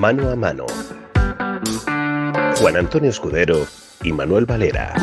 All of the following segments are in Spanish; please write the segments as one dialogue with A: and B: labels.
A: Mano a Mano. Juan Antonio Escudero y Manuel Valera.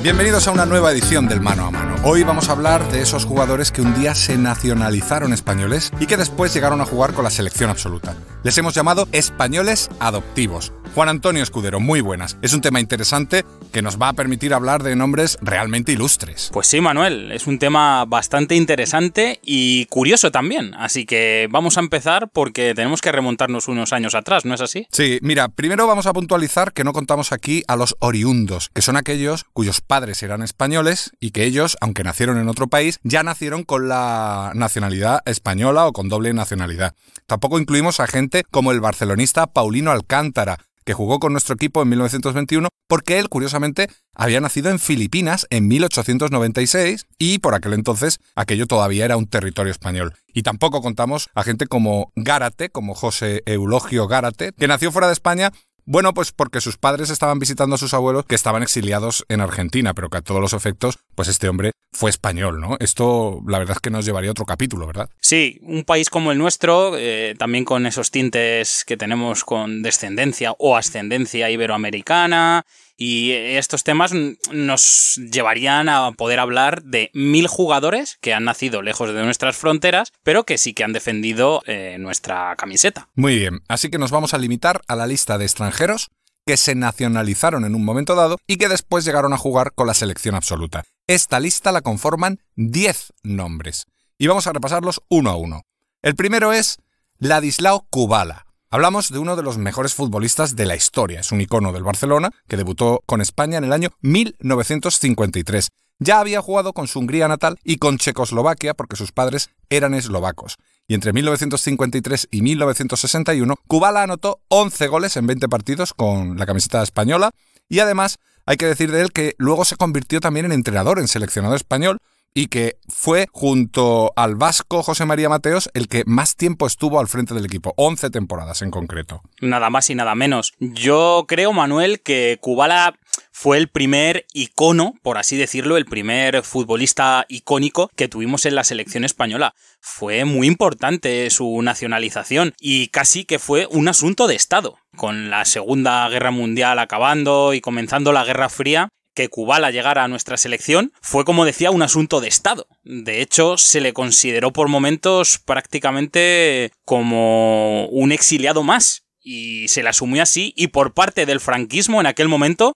A: Bienvenidos a una nueva edición del Mano a Mano. Hoy vamos a hablar de esos jugadores que un día se nacionalizaron españoles y que después llegaron a jugar con la selección absoluta. Les hemos llamado españoles adoptivos Juan Antonio Escudero, muy buenas. Es un tema interesante que nos va a permitir hablar de nombres realmente ilustres. Pues sí, Manuel,
B: es un tema bastante interesante y curioso también. Así que vamos a empezar porque tenemos que remontarnos unos años atrás, ¿no es así?
A: Sí, mira, primero vamos a puntualizar que no contamos aquí a los oriundos, que son aquellos cuyos padres eran españoles y que ellos, aunque nacieron en otro país, ya nacieron con la nacionalidad española o con doble nacionalidad. Tampoco incluimos a gente como el barcelonista Paulino Alcántara, que jugó con nuestro equipo en 1921, porque él, curiosamente, había nacido en Filipinas en 1896 y por aquel entonces aquello todavía era un territorio español. Y tampoco contamos a gente como Gárate, como José Eulogio Gárate, que nació fuera de España bueno, pues porque sus padres estaban visitando a sus abuelos que estaban exiliados en Argentina, pero que a todos los efectos pues este hombre fue español, ¿no? Esto la verdad es que nos llevaría a otro capítulo, ¿verdad?
B: Sí, un país como el nuestro, eh, también con esos tintes que tenemos con descendencia o ascendencia iberoamericana, y estos temas nos llevarían a poder hablar de mil jugadores que han nacido lejos de nuestras fronteras, pero que sí que han defendido eh, nuestra
A: camiseta. Muy bien, así que nos vamos a limitar a la lista de extranjeros que se nacionalizaron en un momento dado y que después llegaron a jugar con la selección absoluta. Esta lista la conforman 10 nombres y vamos a repasarlos uno a uno. El primero es Ladislao Kubala. Hablamos de uno de los mejores futbolistas de la historia. Es un icono del Barcelona que debutó con España en el año 1953. Ya había jugado con su Hungría natal y con Checoslovaquia porque sus padres eran eslovacos y entre 1953 y 1961 Kubala anotó 11 goles en 20 partidos con la camiseta española y además hay que decir de él que luego se convirtió también en entrenador, en seleccionado español y que fue junto al vasco José María Mateos el que más tiempo estuvo al frente del equipo, 11 temporadas en concreto.
B: Nada más y nada menos. Yo creo, Manuel, que Kubala fue el primer icono, por así decirlo, el primer futbolista icónico que tuvimos en la selección española. Fue muy importante su nacionalización y casi que fue un asunto de Estado. Con la Segunda Guerra Mundial acabando y comenzando la Guerra Fría, que Kubala llegara a nuestra selección fue, como decía, un asunto de Estado. De hecho, se le consideró por momentos prácticamente como un exiliado más. Y se le asumió así, y por parte del franquismo en aquel momento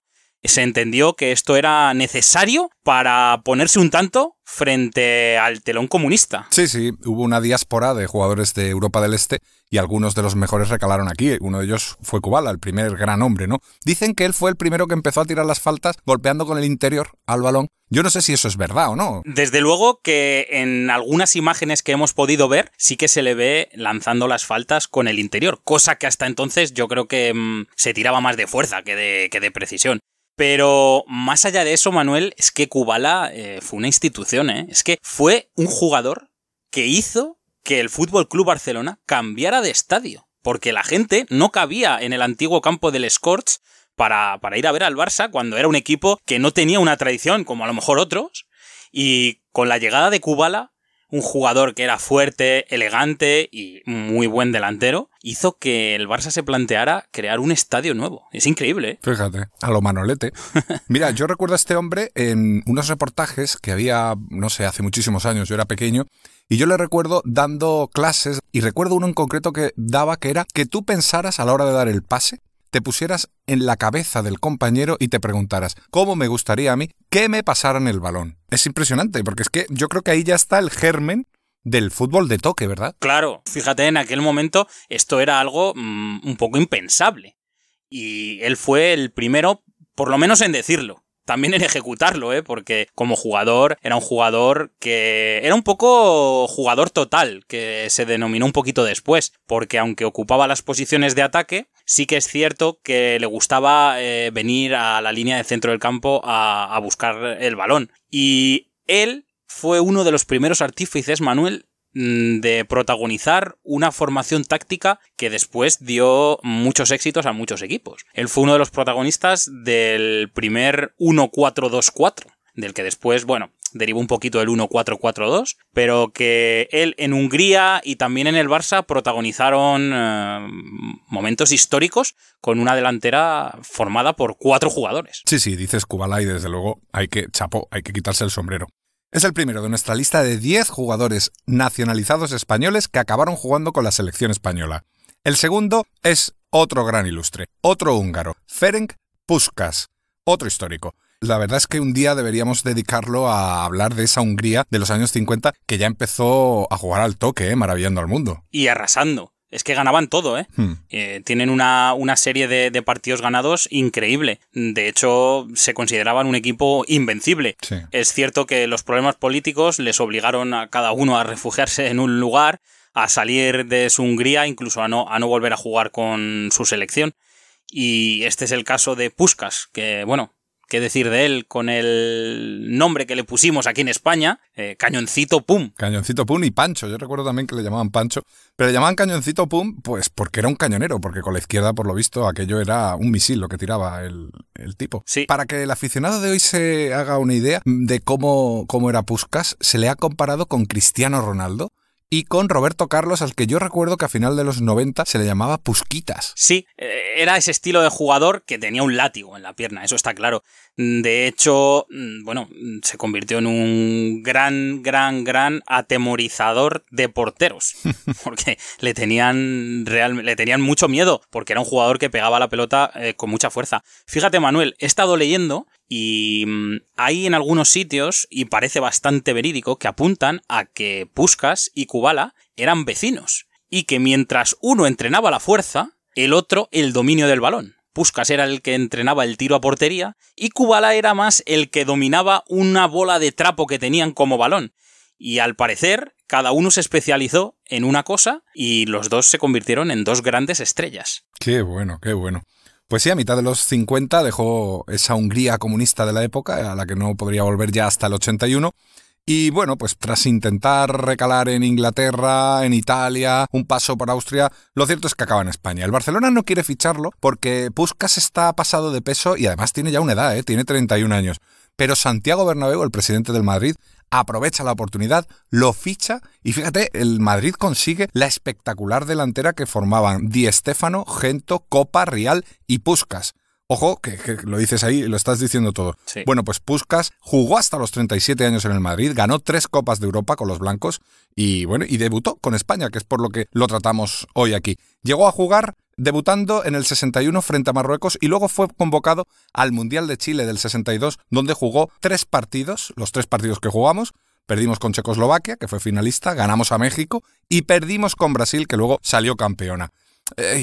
B: se entendió que esto era necesario para ponerse un tanto
A: frente
B: al telón comunista.
A: Sí, sí, hubo una diáspora de jugadores de Europa del Este y algunos de los mejores recalaron aquí. Uno de ellos fue Kubala, el primer gran hombre, ¿no? Dicen que él fue el primero que empezó a tirar las faltas golpeando con el interior al balón. Yo no sé si eso es verdad o no. Desde
B: luego que en algunas imágenes que hemos podido ver sí que se le ve lanzando las faltas con el interior, cosa que hasta entonces yo creo que mm, se tiraba más de fuerza que que de precisión. Pero más allá de eso, Manuel, es que Kubala eh, fue una institución, ¿eh? Es que fue un jugador que hizo que el Fútbol Club Barcelona cambiara de estadio. Porque la gente no cabía en el antiguo campo del Scorch para, para ir a ver al Barça cuando era un equipo que no tenía una tradición como a lo mejor otros. Y con la llegada de Kubala, un jugador que era fuerte, elegante y muy buen delantero, hizo que el Barça se planteara crear un estadio nuevo. Es increíble. ¿eh?
A: Fíjate, a lo manolete. Mira, yo recuerdo a este hombre en unos reportajes que había, no sé, hace muchísimos años, yo era pequeño, y yo le recuerdo dando clases, y recuerdo uno en concreto que daba que era que tú pensaras a la hora de dar el pase, te pusieras en la cabeza del compañero y te preguntaras, ¿cómo me gustaría a mí que me pasaran el balón? Es impresionante, porque es que yo creo que ahí ya está el germen del fútbol de toque, ¿verdad?
B: Claro, fíjate, en aquel momento esto era algo mm, un poco impensable. Y él fue el primero, por lo menos en decirlo también en ejecutarlo, ¿eh? porque como jugador era un jugador que era un poco jugador total, que se denominó un poquito después, porque aunque ocupaba las posiciones de ataque, sí que es cierto que le gustaba eh, venir a la línea de centro del campo a buscar el balón. Y él fue uno de los primeros artífices, Manuel, Mm, de protagonizar una formación táctica que después dio muchos éxitos a muchos equipos. Él fue uno de los protagonistas del primer 1-4-2-4, del que después, bueno, derivó un poquito el 1-4-4-2, pero que él en Hungría y también en el Barça protagonizaron eh, momentos históricos con una delantera formada por cuatro
A: jugadores. Sí, sí, dices y desde luego hay que, chapo, hay que quitarse el sombrero. Es el primero de nuestra lista de 10 jugadores nacionalizados españoles que acabaron jugando con la selección española. El segundo es otro gran ilustre, otro húngaro, Ferenc Puskas, otro histórico. La verdad es que un día deberíamos dedicarlo a hablar de esa Hungría de los años 50 que ya empezó a jugar al toque, ¿eh? maravillando al mundo.
B: Y arrasando es que ganaban todo, ¿eh? Hmm. eh tienen una, serie de, partidos ganados increíble. De hecho, se consideraban un equipo invencible. Es cierto que los problemas políticos les obligaron a cada uno a refugiarse en un lugar, a salir de su Hungría, incluso a no, a no volver a jugar con su selección. Y este es el caso de Puskas, que bueno, qué decir de él con el nombre que le pusimos aquí en España, eh,
A: Cañoncito Pum. Cañoncito Pum y Pancho, yo recuerdo también que le llamaban Pancho, pero le llamaban Cañoncito Pum pues porque era un cañonero, porque con la izquierda por lo visto aquello era un misil lo que tiraba el, tipo. Sí. Para que el aficionado de hoy se haga una idea de cómo, cómo era Puskas, se le ha comparado con Cristiano Ronaldo y con Roberto Carlos, al que yo recuerdo que a final de los 90 se le llamaba Pusquitas. Sí,
B: e, era ese estilo de jugador que tenía un látigo en la pierna, eso está claro. Mm, de hecho, mm, bueno, mm, se convirtió en un gran, gran, gran atemorizador de porteros, porque le tenían, real, le tenían mucho miedo, porque era un jugador que pegaba la pelota eh, con mucha fuerza. Fíjate, Manuel, he estado leyendo y mm, hay en algunos sitios, y parece bastante verídico, que apuntan a que Puskas y Kubala eran vecinos, y que mientras uno entrenaba la fuerza, el otro el dominio del balón. Puskas era el que entrenaba el tiro a portería y Kubala era más el que dominaba una bola de trapo que tenían como balón. Y al parecer, cada uno se especializó en una cosa y los dos se convirtieron en dos grandes estrellas.
A: Qué bueno, qué bueno. Pues sí, a mitad de los 50 dejó esa Hungría comunista de la época, a la que no podría volver ya hasta el 81. Y bueno, pues tras intentar recalar en Inglaterra, en Italia, un paso por Austria, lo cierto es que acaba en España. El Barcelona no quiere ficharlo porque Puskas está pasado de peso y además tiene ya una edad, ¿eh? tiene 31 años. Pero Santiago Bernabéu, el presidente del Madrid, aprovecha la oportunidad, lo ficha y fíjate, el Madrid consigue la espectacular delantera que formaban Di Stéfano, Gento, Copa, Real y Puscas. Ojo, que, lo dices ahí, lo estás diciendo todo. Bueno, pues Puskas jugó hasta los 37 años en el Madrid, ganó tres Copas de Europa con los blancos y bueno, y debutó con España, que es por lo que lo tratamos hoy aquí. Llegó a jugar debutando en el 61 frente a Marruecos y luego fue convocado al Mundial de Chile del 62, donde jugó tres partidos, los tres partidos que jugamos, Perdimos con Checoslovaquia, que fue finalista, ganamos a México y perdimos con Brasil, que luego salió campeona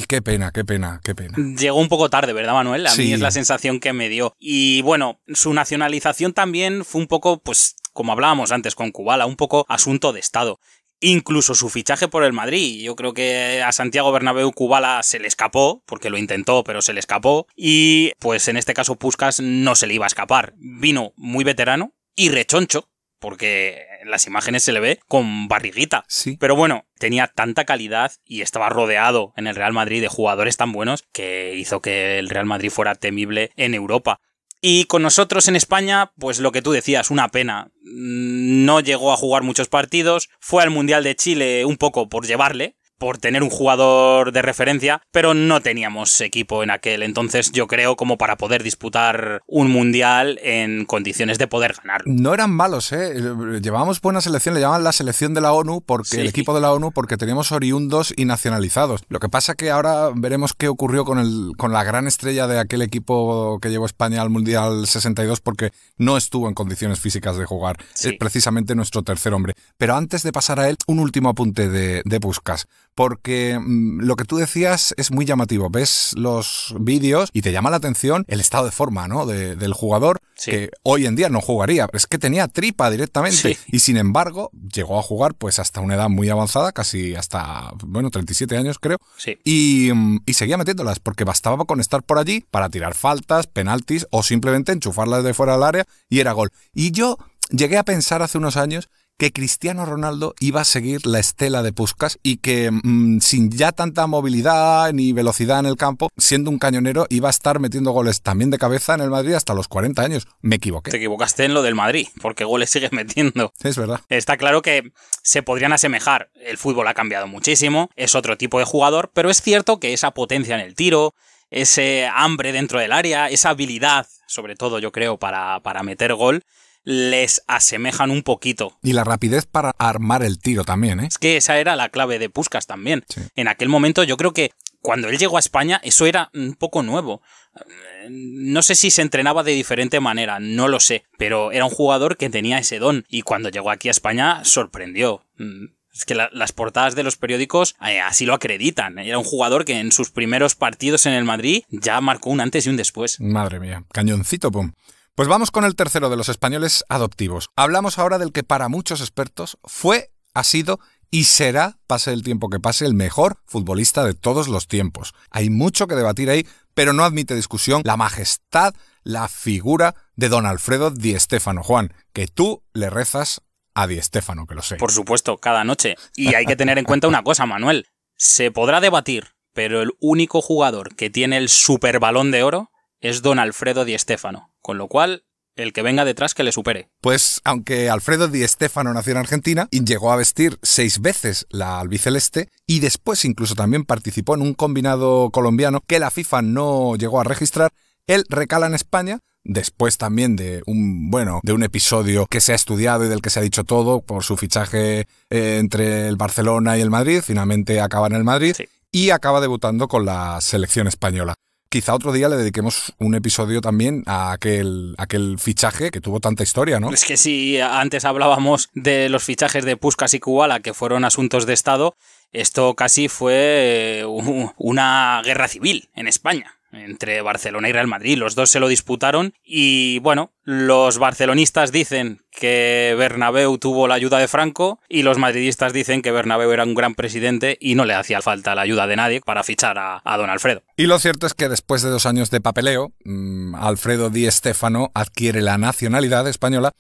A: qué pena, qué pena, qué pena. Llegó
B: un poco tarde, ¿verdad, Manuel? A mí es la sensación que me dio. Y bueno, su nacionalización también fue un poco, pues, como hablábamos antes con Cubala, un poco asunto de Estado incluso su fichaje por el Madrid. Yo creo que a Santiago Bernabéu Cubala se le escapó, porque lo intentó, pero se le escapó. Y pues en este caso Puskas no se le iba a escapar. Vino muy veterano y rechoncho, porque en las imágenes se le ve con barriguita. Sí. Pero bueno, tenía tanta calidad y estaba rodeado en el Real Madrid de jugadores tan buenos que hizo que el Real Madrid fuera temible en Europa. Y con nosotros en España, pues lo que tú decías, una pena. Mm, no llegó a jugar muchos partidos, fue al Mundial de Chile un poco por llevarle, por tener un jugador de referencia, pero no teníamos equipo en aquel entonces, yo creo, como para poder disputar un mundial en condiciones de poder
A: ganar. No eran malos, ¿eh? eh llevábamos buena selección, le llamaban la selección de la ONU, porque el equipo de la ONU, porque teníamos oriundos y nacionalizados. Lo que pasa que ahora veremos qué ocurrió con, la gran estrella de aquel equipo que llevó España al Mundial 62, porque no estuvo en condiciones físicas de jugar. Es precisamente nuestro tercer hombre. Pero antes de pasar a él, un último apunte de, buscas porque mm, lo que tú decías es muy llamativo. Ves los vídeos y te llama la atención el estado de forma ¿no? del jugador que hoy en día no jugaría. Es que tenía tripa directamente y sin embargo llegó a jugar pues hasta una edad muy avanzada, casi hasta, bueno, 37 años creo. Y, mm, y seguía metiéndolas porque bastaba con estar por allí para tirar faltas, penaltis o simplemente enchufarlas de fuera del área y era gol. Y yo llegué a pensar hace unos años que Cristiano Ronaldo iba a seguir la estela de Puskas y que mm, sin ya tanta movilidad ni velocidad en el campo, siendo un cañonero, iba a estar metiendo goles también de cabeza en el Madrid hasta los 40 años. Me equivoqué.
B: Te equivocaste en lo del Madrid, porque goles sigues metiendo. Es verdad. Está claro que se podrían asemejar. El fútbol ha cambiado muchísimo, es otro tipo de jugador, pero es cierto que esa potencia en el tiro, ese hambre dentro del área, esa habilidad, sobre todo yo creo, para, para meter gol, les asemejan un poquito.
A: Y la rapidez para armar el tiro también, ¿eh? Es
B: que esa era la clave de Puskas también. En aquel momento yo creo que cuando él llegó a España eso era un poco nuevo. No sé si se entrenaba de diferente manera, no lo sé, pero era un jugador que tenía ese don y cuando llegó aquí a España sorprendió. Mm, es que las portadas de los periódicos eh, así lo acreditan. Era un jugador que en sus primeros partidos en el Madrid ya marcó un antes y un después.
A: Madre mía, cañoncito, pum. Pues vamos con el tercero de los españoles adoptivos. Hablamos ahora del que para muchos expertos fue, ha sido y será, pase el tiempo que pase, el mejor futbolista de todos los tiempos. Hay mucho que debatir ahí, pero no admite discusión la majestad, la figura de don Alfredo Di Stéfano, Juan, que tú le rezas a Di Stéfano, que lo sé.
B: Por supuesto, cada noche. Y hay que tener en cuenta una cosa, Manuel. Se podrá debatir, pero el único jugador que tiene el super balón de oro es don Alfredo Di Stéfano, con lo cual el que venga detrás que le supere.
A: Pues aunque Alfredo Di Stéfano nació en Argentina, y llegó a vestir seis veces la albiceleste y después incluso también participó en un combinado colombiano que la FIFA no llegó a registrar. Él recala en España después también de un bueno de un episodio que se ha estudiado y del que se ha dicho todo por su fichaje eh, entre el Barcelona y el Madrid finalmente acaba en el Madrid y acaba debutando con la selección española quizá otro día le dediquemos un episodio también a aquel, aquel fichaje que tuvo tanta historia, ¿no? Es que
B: si antes hablábamos de los fichajes de Puskas y Kuala, que fueron asuntos de Estado, esto casi fue eh, una guerra civil en España entre Barcelona y Real Madrid. Los dos se lo disputaron y bueno, los barcelonistas dicen que Bernabéu tuvo la ayuda de Franco y los madridistas dicen que Bernabéu era un gran presidente y no le hacía falta la ayuda de nadie para fichar a, don Alfredo.
A: Y lo cierto es que después de dos años de papeleo, mm, Alfredo Di Stéfano adquiere la nacionalidad española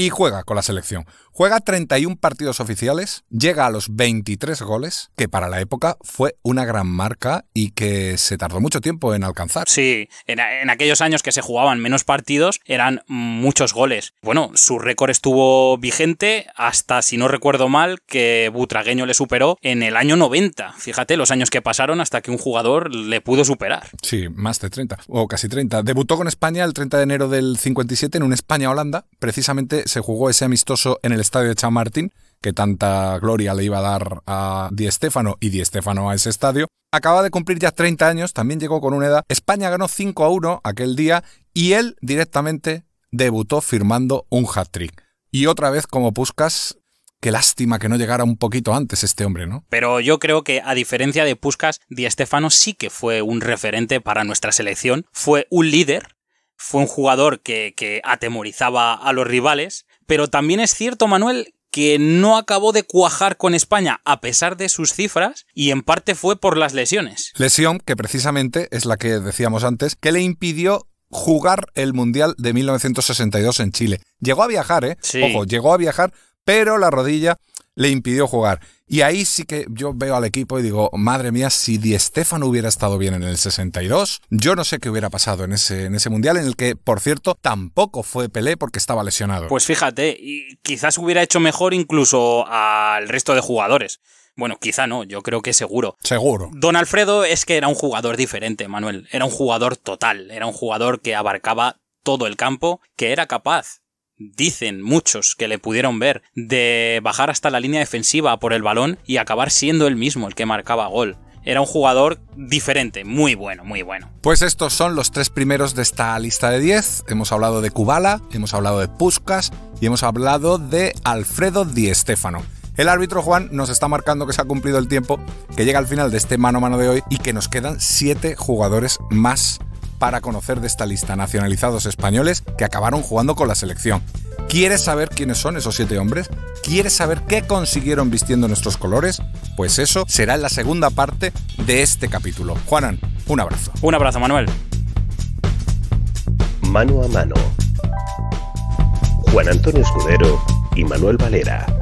A: y juega con la selección. Juega 31 partidos oficiales, llega a los 23 goles, que para la época fue una gran marca y que se tardó mucho tiempo en alcanzar. Sí,
B: en, aquellos años que se jugaban menos partidos eran muchos goles. Bueno, su récord estuvo vigente hasta, si no recuerdo mal, que Butragueño le superó en el año 90. Fíjate los años que pasaron hasta que un jugador le pudo superar.
A: Sí, más de 30, o casi 30. Debutó con España el 30 de enero del 57 en un España-Holanda, precisamente se jugó ese amistoso en el estadio de Chamartín, que tanta gloria le iba a dar a Di Stéfano y Di Stéfano a ese estadio. Acaba de cumplir ya 30 años, también llegó con una edad. España ganó 5 a 1 aquel día y él directamente debutó firmando un hat-trick. Y otra vez como Puskas Qué lástima que no llegara un poquito antes este hombre, ¿no?
B: Pero yo creo que, a diferencia de Puskas, Di Stefano sí que fue un referente para nuestra selección, fue un líder fue un jugador que, atemorizaba a los rivales, pero también es cierto, Manuel, que no acabó de cuajar con España a pesar de sus cifras y en parte fue por las
A: lesiones. Lesión que precisamente es la que decíamos antes, que le impidió jugar el Mundial de 1962 en Chile. Llegó a viajar, ¿eh? Ojo, llegó a viajar, pero la rodilla le impidió jugar. Y ahí sí que yo veo al equipo y digo, madre mía, si Di Stefano hubiera estado bien en el 62, yo no sé qué hubiera pasado en ese, en ese mundial, en el que, por cierto, tampoco fue Pelé porque estaba lesionado. Pues fíjate, y quizás hubiera hecho mejor
B: incluso al resto de jugadores. Bueno, quizá no, yo creo que seguro. Seguro. Don Alfredo es que era un jugador diferente, Manuel. Era un jugador total, era un jugador que abarcaba todo el campo, que era capaz dicen muchos que le pudieron ver, de bajar hasta la línea defensiva por el balón y acabar siendo él mismo el que marcaba gol. Era un jugador diferente, muy bueno, muy bueno.
A: Pues estos son los tres primeros de esta lista de 10. Hemos hablado de Kubala, hemos hablado de Puskas y hemos hablado de Alfredo Di Stefano El árbitro Juan nos está marcando que se ha cumplido el tiempo, que llega al final de este mano a mano de hoy y que nos quedan siete jugadores más para conocer de esta lista nacionalizados españoles que acabaron jugando con la selección. ¿Quieres saber quiénes son esos siete hombres? ¿Quieres saber qué consiguieron vistiendo nuestros colores? Pues eso será en la segunda parte de este capítulo. Juanan, un abrazo. Un abrazo, Manuel. Mano a mano.
B: Juan Antonio Escudero y
A: Manuel Valera.